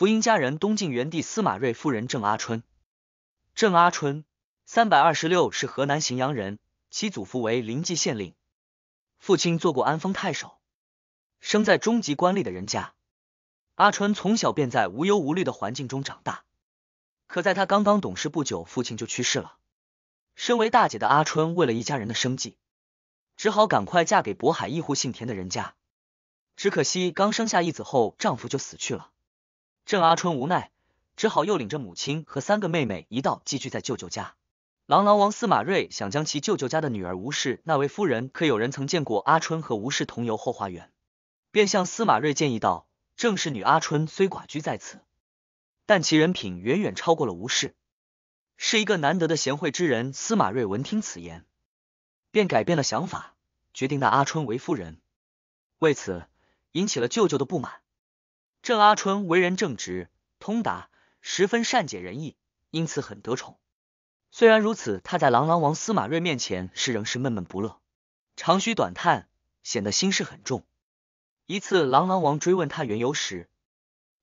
福音家人，东晋元帝司马睿夫人郑阿春。郑阿春，三百二十六，是河南荥阳人，其祖父为临济县令，父亲做过安丰太守，生在中级官吏的人家。阿春从小便在无忧无虑的环境中长大，可在他刚刚懂事不久，父亲就去世了。身为大姐的阿春，为了一家人的生计，只好赶快嫁给渤海一户姓田的人家。只可惜刚生下一子后，丈夫就死去了。郑阿春无奈，只好又领着母亲和三个妹妹一道寄居在舅舅家。琅琅王司马睿想将其舅舅家的女儿吴氏那位夫人，可有人曾见过阿春和吴氏同游后花园，便向司马睿建议道：“正是女阿春虽寡居在此，但其人品远远超过了吴氏，是一个难得的贤惠之人。”司马睿闻听此言，便改变了想法，决定纳阿春为夫人，为此引起了舅舅的不满。郑阿春为人正直、通达，十分善解人意，因此很得宠。虽然如此，他在琅琅王司马睿面前是仍是闷闷不乐，长吁短叹，显得心事很重。一次，琅琅王追问他缘由时，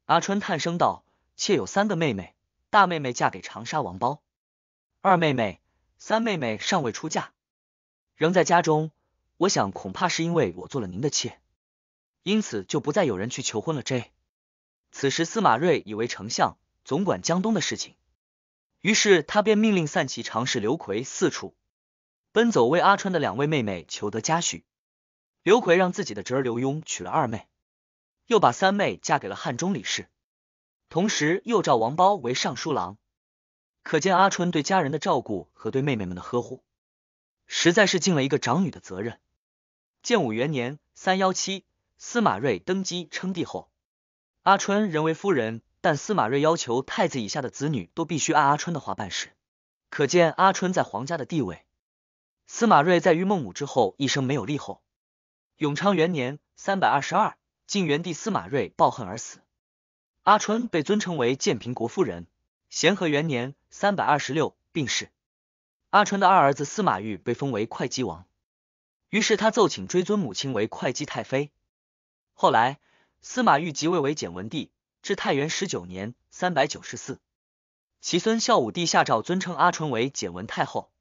阿春叹声道：“妾有三个妹妹，大妹妹嫁给长沙王包，二妹妹、三妹妹尚未出嫁，仍在家中。我想恐怕是因为我做了您的妾，因此就不再有人去求婚了。” j 此时，司马睿已为丞相总管江东的事情，于是他便命令散骑常侍刘奎四处奔走，为阿春的两位妹妹求得家婿。刘奎让自己的侄儿刘墉娶了二妹，又把三妹嫁给了汉中李氏，同时又召王包为尚书郎。可见阿春对家人的照顾和对妹妹们的呵护，实在是尽了一个长女的责任。建武元年（三幺七），司马睿登基称帝后。阿春仍为夫人，但司马睿要求太子以下的子女都必须按阿春的话办事，可见阿春在皇家的地位。司马睿在于孟母之后，一生没有立后。永昌元年（三百二十二），晋元帝司马睿抱恨而死，阿春被尊称为建平国夫人。咸和元年（三百二十六）病逝。阿春的二儿子司马昱被封为会稽王，于是他奏请追尊母亲为会稽太妃。后来。司马昱即位为简文帝，至太元十九年（三百九十四），其孙孝武帝下诏尊称阿纯为简文太后。